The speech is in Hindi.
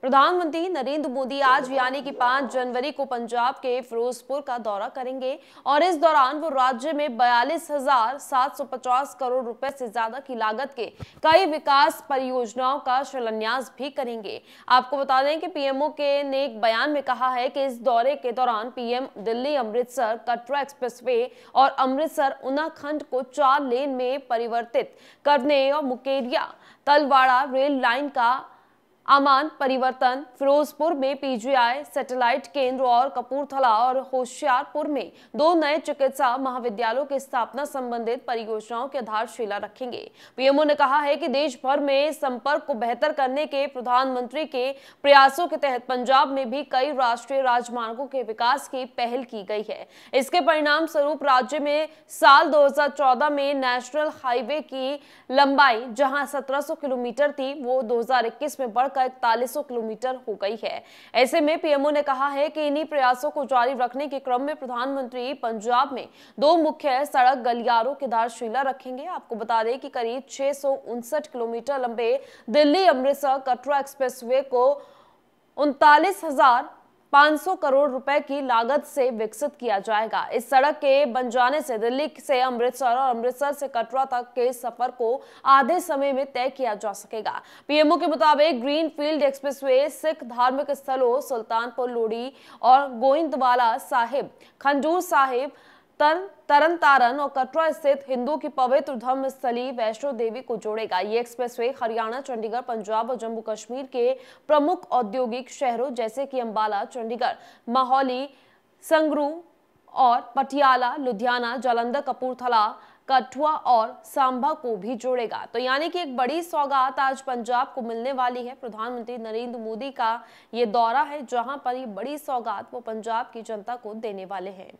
प्रधानमंत्री नरेंद्र मोदी आज यानी कि 5 जनवरी को पंजाब के फिरोजपुर का दौरा करेंगे और इस दौरान वो राज्य में बयालीस करोड़ रुपए से ज्यादा की लागत के कई विकास परियोजनाओं का शिलान्यास भी करेंगे आपको बता दें कि पीएमओ के ने एक बयान में कहा है कि इस दौरे के दौरान पीएम दिल्ली अमृतसर कटरा एक्सप्रेस और अमृतसर उनाखंड खंड को चार लेन में परिवर्तित करने और मुकेरिया तलवाड़ा रेल लाइन का आमान परिवर्तन फिरोजपुर में पीजीआई सैटेलाइट केंद्र और कपूरथला और होशियारपुर में दो नए चिकित्सा महाविद्यालयों की स्थापना संबंधित परियोजनाओं की आधारशिला रखेंगे पीएमओ ने कहा है कि देश भर में संपर्क को बेहतर करने के प्रधानमंत्री के प्रयासों के तहत पंजाब में भी कई राष्ट्रीय राजमार्गों के विकास की पहल की गई है इसके परिणाम स्वरूप राज्य में साल दो में नेशनल हाईवे की लंबाई जहाँ सत्रह किलोमीटर थी वो दो में बढ़कर बढ़कर इकतालीस किलोमीटर हो गई है ऐसे में पीएमओ ने कहा है कि इन्हीं प्रयासों को जारी रखने के क्रम में प्रधानमंत्री पंजाब में दो मुख्य सड़क गलियारों की आधारशिला रखेंगे आपको बता दें कि करीब छह किलोमीटर लंबे दिल्ली अमृतसर कटरा एक्सप्रेस को उनतालीस हजार 500 करोड़ रुपए की लागत से विकसित किया जाएगा इस सड़क के बन जाने से दिल्ली से अमृतसर और अमृतसर से कटरा तक के सफर को आधे समय में तय किया जा सकेगा पीएमओ के मुताबिक ग्रीन फील्ड एक्सप्रेसवे सिख धार्मिक स्थलों सुल्तानपुर लोड़ी और गोइंदवाला साहिब खंडूर साहिब तर तरन तारन और कटरा स्थित हिंदू की पवित्र धर्म स्थली वैष्णो देवी को जोड़ेगा ये एक्सप्रेसवे हरियाणा चंडीगढ़ पंजाब और जम्मू कश्मीर के प्रमुख औद्योगिक शहरों जैसे कि अंबाला चंडीगढ़ माहौली संगरू और पटियाला लुधियाना जालंधर कपूरथला कठुआ और सांभा को भी जोड़ेगा तो यानी कि एक बड़ी सौगात आज पंजाब को मिलने वाली है प्रधानमंत्री नरेंद्र मोदी का ये दौरा है जहां पर ये बड़ी सौगात वो पंजाब की जनता को देने वाले हैं